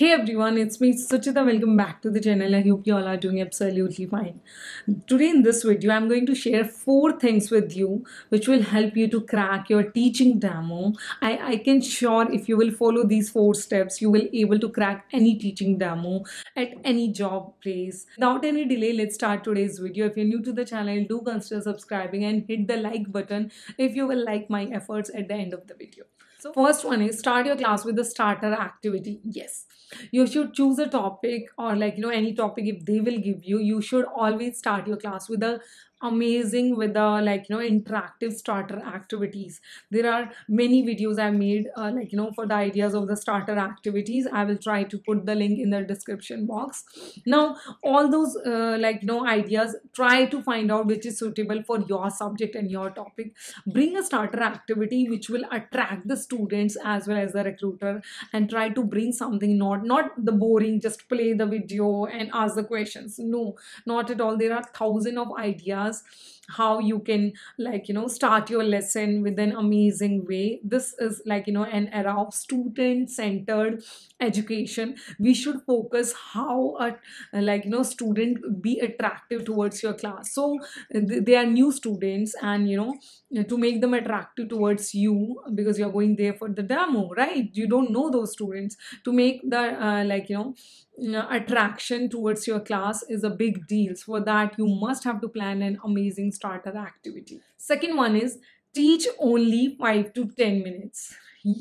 Hey everyone, it's me Suchita. Welcome back to the channel. I hope you all are doing absolutely fine. Today in this video, I'm going to share four things with you which will help you to crack your teaching demo. I, I can sure if you will follow these four steps, you will able to crack any teaching demo at any job place. Without any delay, let's start today's video. If you're new to the channel, do consider subscribing and hit the like button if you will like my efforts at the end of the video. So first one is start your class with a starter activity. Yes, you should choose a topic or like, you know, any topic if they will give you, you should always start your class with a amazing with the like you know interactive starter activities there are many videos i made uh, like you know for the ideas of the starter activities i will try to put the link in the description box now all those uh, like you know ideas try to find out which is suitable for your subject and your topic bring a starter activity which will attract the students as well as the recruiter and try to bring something not not the boring just play the video and ask the questions no not at all there are thousand of ideas how you can like you know start your lesson with an amazing way this is like you know an era of student centered education we should focus how a like you know student be attractive towards your your class so they are new students and you know to make them attractive towards you because you're going there for the demo right you don't know those students to make the uh, like you know uh, attraction towards your class is a big deal so for that you must have to plan an amazing starter activity second one is teach only 5 to 10 minutes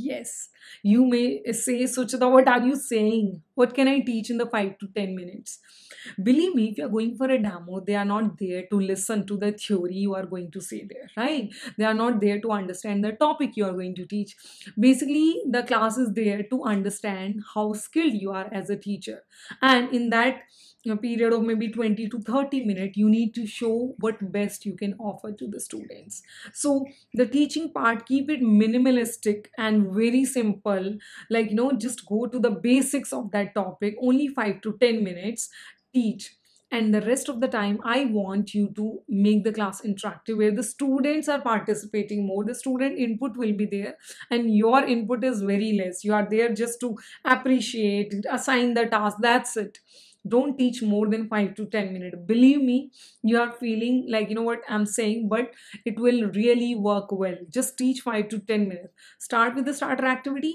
yes you may say, Suchita, what are you saying? What can I teach in the 5 to 10 minutes? Believe me, if you're going for a demo, they are not there to listen to the theory you are going to say there, right? They are not there to understand the topic you are going to teach. Basically, the class is there to understand how skilled you are as a teacher. And in that, period of maybe 20 to 30 minutes, you need to show what best you can offer to the students so the teaching part keep it minimalistic and very simple simple like you know just go to the basics of that topic only 5 to 10 minutes teach and the rest of the time i want you to make the class interactive where the students are participating more the student input will be there and your input is very less you are there just to appreciate assign the task that's it don't teach more than 5 to 10 minutes believe me you are feeling like you know what i'm saying but it will really work well just teach 5 to 10 minutes start with the starter activity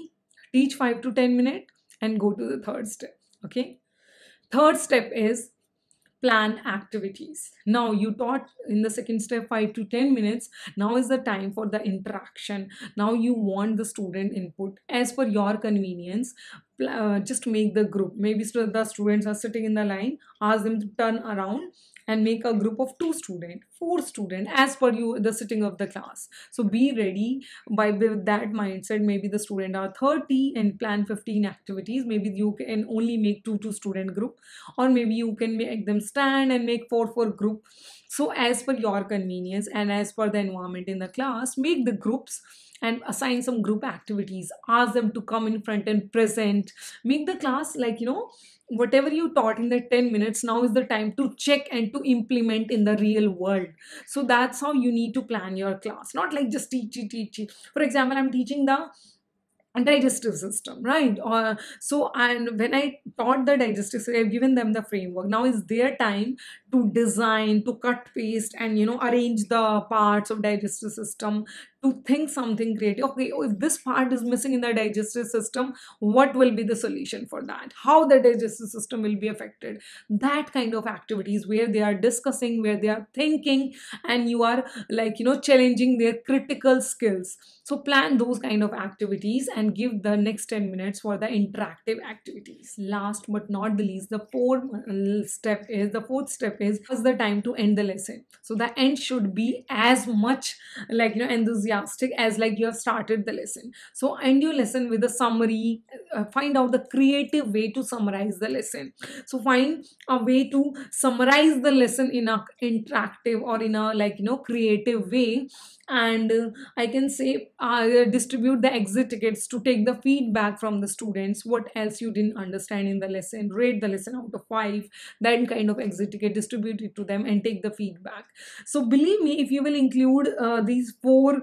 teach 5 to 10 minutes and go to the third step okay third step is plan activities. Now you taught in the second step 5 to 10 minutes. Now is the time for the interaction. Now you want the student input as per your convenience uh, just make the group maybe the students are sitting in the line ask them to turn around and make a group of two student four student as per you the sitting of the class so be ready by with that mindset maybe the student are 30 and plan 15 activities maybe you can only make two two student group or maybe you can make them stand and make four four group so as per your convenience and as per the environment in the class, make the groups and assign some group activities. Ask them to come in front and present. Make the class like, you know, whatever you taught in the 10 minutes now is the time to check and to implement in the real world so that's how you need to plan your class not like just teach teach for example i'm teaching the digestive system right or uh, so and when i taught the digestive system i've given them the framework now is their time to design to cut paste and you know arrange the parts of digestive system to think something creative okay oh, if this part is missing in the digestive system what will be the solution for that how the digestive system will be affected that kind of activities where they are discussing where they are thinking and you are like you know challenging their critical skills so plan those kind of activities and give the next 10 minutes for the interactive activities last but not the least the fourth uh, step is the fourth step is was the time to end the lesson so the end should be as much like you know enthusiastic as like you have started the lesson so end your lesson with a summary uh, find out the creative way to summarize the lesson so find a way to summarize the lesson in a interactive or in a like you know creative way and uh, i can say uh, distribute the exit tickets to take the feedback from the students what else you didn't understand in the lesson rate the lesson out of five Then kind of exit ticket distribute distribute it to them and take the feedback so believe me if you will include uh, these four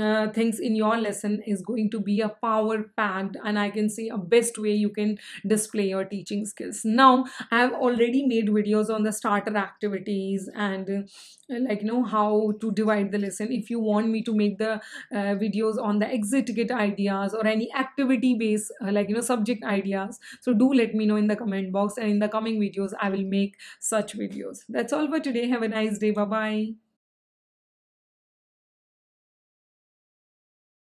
uh, things in your lesson is going to be a power packed and i can say a best way you can display your teaching skills now i have already made videos on the starter activities and uh, like you know how to divide the lesson if you want me to make the uh, videos on the exit ticket ideas or any activity based uh, like you know subject ideas so do let me know in the comment box and in the coming videos i will make such videos videos. That's all for today. Have a nice day. Bye bye.